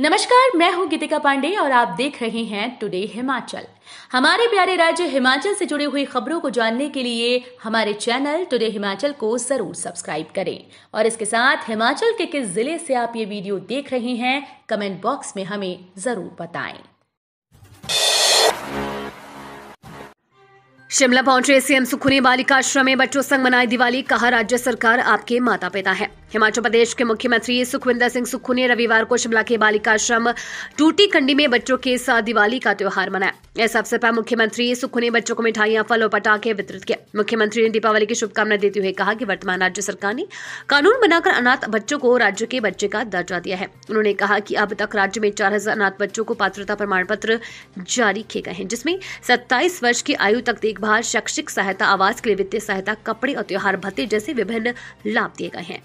नमस्कार मैं हूं गीतिका पांडे और आप देख रहे हैं टुडे हिमाचल हमारे प्यारे राज्य हिमाचल से जुड़ी हुई खबरों को जानने के लिए हमारे चैनल टुडे हिमाचल को जरूर सब्सक्राइब करें और इसके साथ हिमाचल के किस जिले से आप ये वीडियो देख रहे हैं कमेंट बॉक्स में हमें जरूर बताएं शिमला पहुंचे सीएम सुखू ने बालिकाश्रम में बच्चों संग मनाई दिवाली कहा राज्य सरकार आपके माता पिता है हिमाचल प्रदेश के मुख्यमंत्री सुखविंदर सिंह सुखू ने रविवार को शिमला के बालिकाश्रम टूटी कंडी में बच्चों के साथ दिवाली का त्यौहार मनाया इस अवसर पर मुख्यमंत्री सुखू ने बच्चों को मिठाइयां फल और पटाखे वितरित किए मुख्यमंत्री ने दीपावली की शुभकामना देते हुए कहा कि वर्तमान राज्य सरकार ने कानून बनाकर अनाथ बच्चों को राज्य के बच्चे का दर्जा दिया है उन्होंने कहा कि अब तक राज्य में चार अनाथ बच्चों को पात्रता प्रमाण पत्र जारी किए गए हैं जिसमें सत्ताईस वर्ष की आयु तक देखभाल शैक्षिक सहायता आवास के लिए वित्तीय सहायता कपड़े और त्योहार भत्ते जैसे विभिन्न लाभ दिए गए हैं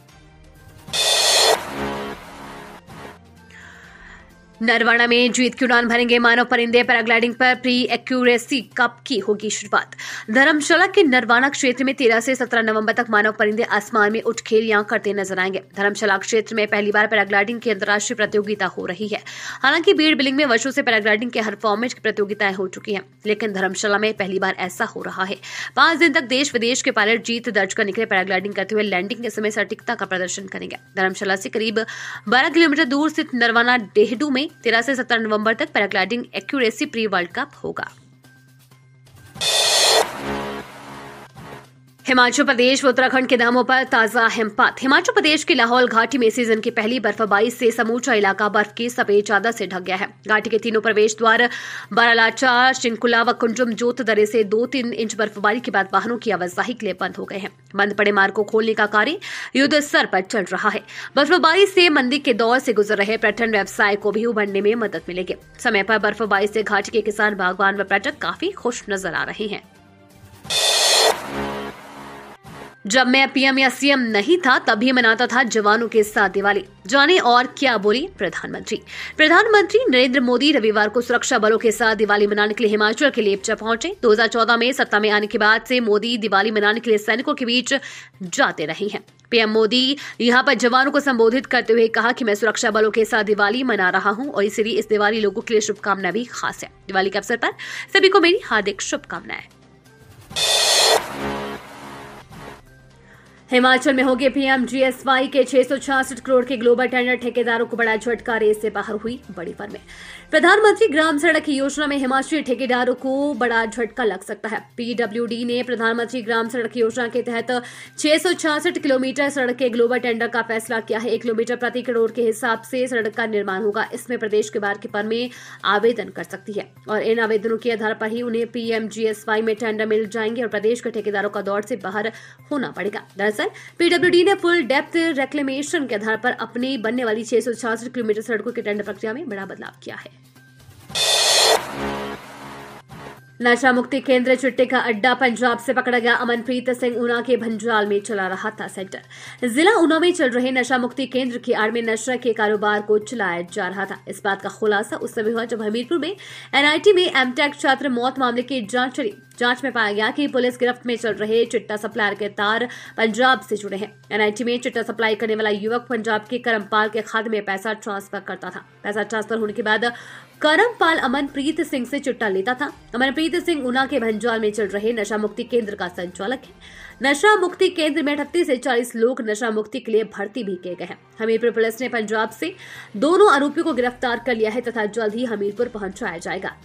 नरवाना में जीत की उड़ान भरेंगे मानव परिंदे पैराग्लाइडिंग पर प्री एक्यूरेसी कप की होगी शुरुआत धर्मशाला के नरवाना क्षेत्र में 13 से 17 नवंबर तक मानव परिंदे आसमान में उठ खेलियां करते नजर आएंगे धर्मशाला क्षेत्र में पहली बार पैराग्लाइडिंग की अंतर्राष्ट्रीय प्रतियोगिता हो रही है हालांकि बीड़ बिलिंग में वर्षो से पैराग्लाइडिंग के हर फॉर्मेट की प्रतियोगिताएं हो चुकी है लेकिन धर्मशाला में पहली बार ऐसा हो रहा है पांच दिन तक देश विदेश के पायलट जीत दर्ज कर निकले पैराग्लाइडिंग करते हुए लैंडिंग के समय सटीकता का प्रदर्शन करेंगे धर्मशाला से करीब बारह किलोमीटर दूर स्थित नरवाना डेहडू में तेरह से सत्रह नवंबर तक paragliding accuracy pre world cup होगा हिमाचल प्रदेश व उत्तराखंड के दामों पर ताजा हिमपात हिमाचल प्रदेश के लाहौल घाटी में सीजन की पहली बर्फबारी से समूचा इलाका बर्फ की सफेद चादर से ढक गया है घाटी के तीनों प्रवेश द्वार बारालाचा शिंकुला व कुंजुम जोत दरे से दो तीन इंच बर्फबारी के बाद वाहनों की आवाजाही के लिए बंद हो गए हैं बंद पड़े मार्ग को खोलने का कार्य युद्ध स्तर पर चल रहा है बर्फबारी से मंदी के दौर से गुजर रहे पर्यटन व्यवसाय को भी उभरने में मदद मिलेगी समय पर बर्फबारी से घाटी के किसान बागवान व पर्यटक काफी खुश नजर आ रहे हैं जब मैं पीएम या सीएम नहीं था तभी मनाता था जवानों के साथ दिवाली जाने और क्या बोली प्रधानमंत्री प्रधानमंत्री नरेंद्र मोदी रविवार को सुरक्षा बलों के साथ दिवाली मनाने के लिए हिमाचल के लेपचा पहुंचे 2014 में सत्ता में आने के बाद से मोदी दिवाली मनाने के लिए सैनिकों के बीच जाते रहे हैं पीएम मोदी यहाँ पर जवानों को संबोधित करते हुए कहा कि मैं सुरक्षा बलों के साथ दिवाली मना रहा हूँ और इसीलिए इस दिवाली लोगों के लिए शुभकामना भी खास है दिवाली के अवसर पर सभी को मेरी हार्दिक शुभकामनाएं हिमाचल में होगी पीएम जीएसवाई के छह करोड़ के ग्लोबल टेंडर ठेकेदारों को बड़ा झटका रेस से बाहर हुई बड़ी फर्में प्रधानमंत्री ग्राम सड़क योजना में हिमाचली ठेकेदारों को बड़ा झटका लग सकता है पीडब्ल्यूडी ने प्रधानमंत्री ग्राम सड़क योजना के तहत छह किलोमीटर सड़क के ग्लोबल टेंडर का फैसला किया है एक किलोमीटर प्रति करोड़ के हिसाब से सड़क का निर्माण होगा इसमें प्रदेश के बाहर के फर्में आवेदन कर सकती है और इन आवेदनों के आधार पर ही उन्हें पीएमजीएसवाई में टेंडर मिल जाएंगे और प्रदेश के ठेकेदारों का दौड़ से बाहर होना पड़ेगा दरअसल शासन पीडब्ल्यूडी ने फुल डेप्थ रेक्लेमेशन के आधार पर अपनी बनने वाली छह किलोमीटर सड़कों के टेंडर प्रक्रिया में बड़ा बदलाव किया है नशा मुक्ति केंद्र चुट्टे का अड्डा पंजाब से पकड़ा गया अमनप्रीत सिंह ऊना के भंजाल में चला रहा था सेंटर जिला ऊना में चल रहे नशा मुक्ति केंद्र की आड़ में नशा के कारोबार को चलाया जा रहा था इस बात का खुलासा उस समय हुआ जब हमीरपुर में एनआईटी में एमटेक छात्र मौत मामले की जांच चली जांच में पाया गया कि पुलिस गिरफ्त में चल रहे चिट्टा सप्लायर के तार पंजाब से जुड़े हैं एनआईटी में चिट्टा सप्लाई करने वाला युवक पंजाब के करमपाल के खाते में पैसा ट्रांसफर करता था पैसा ट्रांसफर होने के बाद करमपाल अमनप्रीत सिंह से चुट्टा लेता था अमनप्रीत सिंह ऊना के भंजवाल में चल रहे नशा मुक्ति केंद्र का संचालक है नशा मुक्ति केंद्र में अठतीस से चालीस लोग नशा मुक्ति के लिए भर्ती भी किए गए हैं हमीरपुर पुलिस ने पंजाब से दोनों आरोपियों को गिरफ्तार कर लिया है तथा जल्द ही हमीरपुर पहुंचाया जाएगा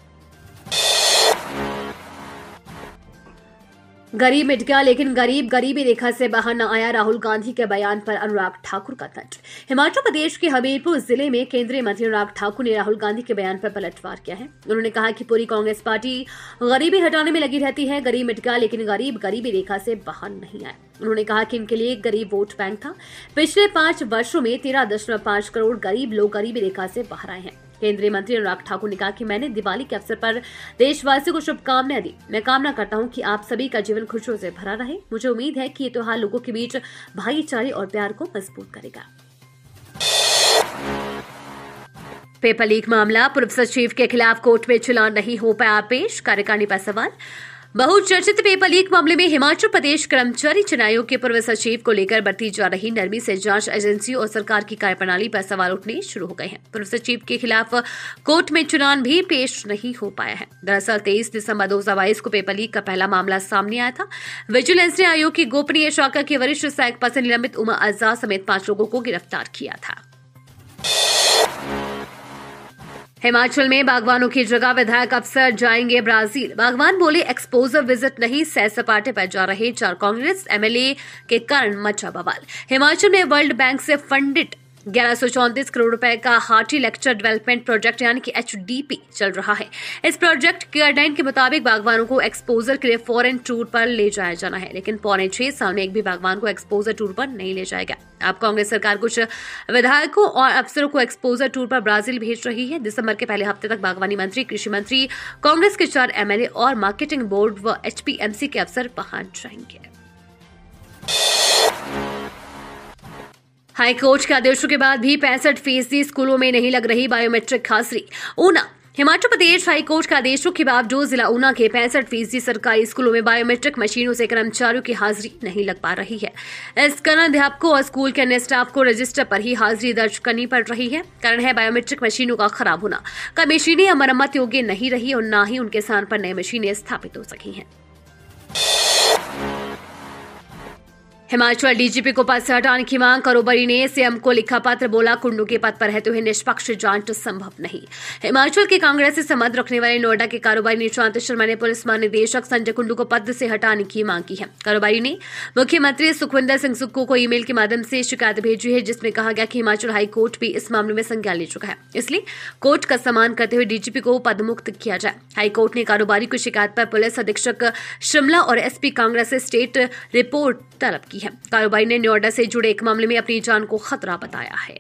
गरीब मिट गया लेकिन गरीब गरीबी रेखा से बाहर न आया राहुल गांधी के बयान पर अनुराग ठाकुर का तंज हिमाचल प्रदेश के हमीरपुर जिले में केंद्रीय मंत्री अनुराग ठाकुर ने राहुल गांधी के बयान पर पलटवार किया है उन्होंने कहा कि पूरी कांग्रेस पार्टी गरीबी हटाने में लगी रहती है गरीब मिट गया लेकिन गरीब गरीबी रेखा से बाहर नहीं आया उन्होंने कहा कि इनके लिए गरीब वोट बैंक था पिछले पांच वर्षो में तेरह दशमलव पांच करोड़ गरीब लोग गरीबी रेखा से बाहर आए हैं केंद्रीय मंत्री अनुराग ठाकुर ने कहा कि मैंने दिवाली के अवसर पर देशवासियों को शुभकामनाएं दी मैं कामना करता हूं कि आप सभी का जीवन खुशियों से भरा रहे मुझे उम्मीद है कि ये त्यौहार लोगों के बीच भाईचारे और प्यार को मजबूत करेगा पेपर लीक मामला पूर्व सचिव के खिलाफ कोर्ट में चुनाव नहीं हो पाया पेश कार्यकारिणी पर सवाल बहुचर्चित पेपर लीक मामले में हिमाचल प्रदेश कर्मचारी चुनाव आयोग के पूर्व सचिव को लेकर बरती जा रही नरमी से जांच एजेंसी और सरकार की कार्यप्रणाली पर सवाल उठने शुरू हो गए हैं पूर्व सचिव के खिलाफ कोर्ट में चुनाव भी पेश नहीं हो पाया है दरअसल तेईस दिसंबर दो को पेपर लीक का पहला मामला सामने आया था विजिलेंस ने आयोग की गोपनीय शाखा के वरिष्ठ सहायक पद से निलंबित उमा आजाद समेत पांच लोगों को गिरफ्तार किया था हिमाचल में बागवानों की जगह विधायक अफसर जाएंगे ब्राजील बागवान बोले एक्सपोजर विजिट नहीं सैर सपाटे पर जा रहे चार कांग्रेस एमएलए के कारण मचा बवाल हिमाचल में वर्ल्ड बैंक से फंडेड ग्यारह सौ करोड़ रुपए का हार्टी लेक्चर डेवलपमेंट प्रोजेक्ट यानी कि एच चल रहा है इस प्रोजेक्ट के गाइडलाइन के मुताबिक बागवानों को एक्सपोजर के लिए फॉरेन टूर पर ले जाया जाना है लेकिन पौने छह साल में एक भी बागवान को एक्सपोजर टूर पर नहीं ले जाएगा अब कांग्रेस सरकार कुछ विधायकों और अफसरों को एक्सपोजर टूर पर ब्राजील भेज रही है दिसंबर के पहले हफ्ते तक बागवानी मंत्री कृषि मंत्री कांग्रेस के चार एमएलए और मार्केटिंग बोर्ड व एचपीएमसी के अफसर पहुंच जाएंगे हाईकोर्ट के आदेशों के बाद भी पैंसठ फीसदी स्कूलों में नहीं लग रही बायोमेट्रिक हाजिरी ऊना हिमाचल प्रदेश हाईकोर्ट के आदेशों के बावजूद जिला ऊना के पैंसठ फीसदी सरकारी स्कूलों में बायोमेट्रिक मशीनों से कर्मचारियों की हाजिरी नहीं लग पा रही है इस कारण अध्यापकों और स्कूल के अन्य स्टाफ को रजिस्टर पर ही हाजिरी दर्ज करनी पड़ रही है कारण है बायोमेट्रिक मशीनों का खराब होना कई मशीनें मरम्मत योग्य नहीं रही और न ही उनके स्थान पर नई मशीनें स्थापित हो सकी हैं हिमाचल डीजीपी को पद से हटाने की मांग करोबरी ने सीएम को लिखा पत्र बोला कुंडू के पद पर रहते तो हुए निष्पक्ष जांच संभव नहीं हिमाचल के कांग्रेस से संबंध रखने वाले नोएडा के कारोबारी निशांत शर्मा ने पुलिस महानिदेशक संजय कुंडू को पद से हटाने की मांग की है कारोबारी ने मुख्यमंत्री सुखविंदर सिंह सुक्कू को ईमेल के माध्यम से शिकायत भेजी है जिसमें कहा गया कि हिमाचल हाईकोर्ट भी इस मामले में संज्ञान ले चुका है इसलिए कोर्ट का सम्मान करते हुए डीजीपी को पदमुक्त किया जाए हाईकोर्ट ने कारोबारी की शिकायत पर पुलिस अधीक्षक शिमला और एसपी कांग्रेस से स्टेट रिपोर्ट तलब की की है कारोबारी ने नोएडा से जुड़े एक मामले में अपनी जान को खतरा बताया है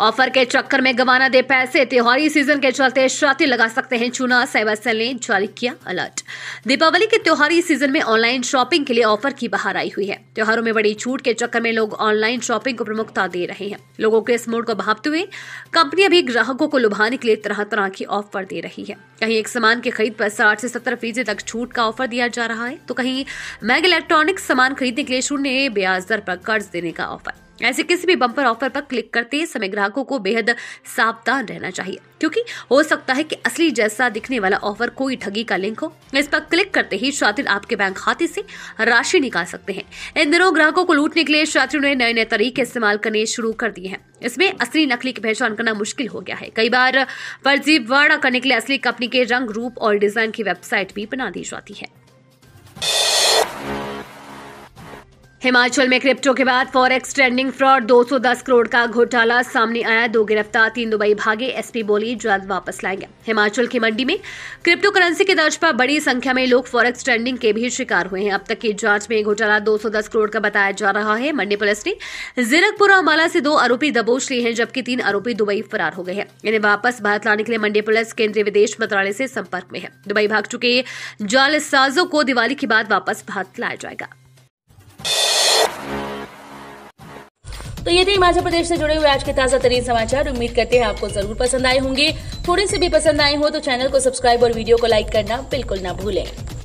ऑफर के चक्कर में गवाना दे पैसे त्योहारी सीजन के चलते शराते लगा सकते हैं चूना साइबर सेल ने जारी किया अलर्ट दीपावली के त्योहारी सीजन में ऑनलाइन शॉपिंग के लिए ऑफर की बहार आई हुई है त्योहारों में बड़ी छूट के चक्कर में लोग ऑनलाइन शॉपिंग को प्रमुखता दे रहे हैं लोगों के इस मोड को भापते हुए कंपनियां भी ग्राहकों को लुभाने के लिए तरह तरह की ऑफर दे रही है कहीं एक सामान की खरीद पर साठ से सत्तर फीसदी तक छूट का ऑफर दिया जा रहा है तो कहीं मैग इलेक्ट्रॉनिक्स सामान खरीदने के लिए शून्य ब्याज दर पर कर्ज देने का ऑफर ऐसे किसी भी बम्पर ऑफर पर क्लिक करते समय ग्राहकों को बेहद सावधान रहना चाहिए क्योंकि हो सकता है कि असली जैसा दिखने वाला ऑफर कोई ठगी का लिंक हो इस पर क्लिक करते ही शातिर आपके बैंक खाते से राशि निकाल सकते हैं इन दिनों ग्राहकों को लूटने के लिए शातिरों ने नए नए तरीके इस्तेमाल करने शुरू कर दिए हैं इसमें असली नकली की पहचान करना मुश्किल हो गया है कई बार फर्जी वाड़ा करने के लिए असली कंपनी के रंग रूप और डिजाइन की वेबसाइट भी बना दी जाती है हिमाचल में क्रिप्टो के बाद फॉरेक्स ट्रेंडिंग फ्रॉड 210 करोड़ का घोटाला सामने आया दो गिरफ्तार तीन दुबई भागे एसपी बोली जल्द वापस लाएंगे हिमाचल की मंडी में क्रिप्टो करेंसी के दर्ज पर बड़ी संख्या में लोग फॉरेक्स ट्रेंडिंग के भी शिकार हुए हैं अब तक की जांच में घोटाला 210 करोड़ का बताया जा रहा है मंडी पुलिस ने जीरकपुर और अम्बाला से दो आरोपी दबोच लिए हैं जबकि तीन आरोपी दुबई फरार हो गए हैं इन्हें वापस भारत लाने के लिए मंडी पुलिस केंद्रीय विदेश मंत्रालय से संपर्क में है दुबई भाग चुके जालसाजों को दिवाली के बाद वापस भारत लाया जाएगा तो ये थे हिमाचल प्रदेश से जुड़े हुए आज के ताजा तरीन समाचार उम्मीद करते हैं आपको जरूर पसंद आए होंगे थोड़े से भी पसंद आए हो तो चैनल को सब्सक्राइब और वीडियो को लाइक करना बिल्कुल ना भूलें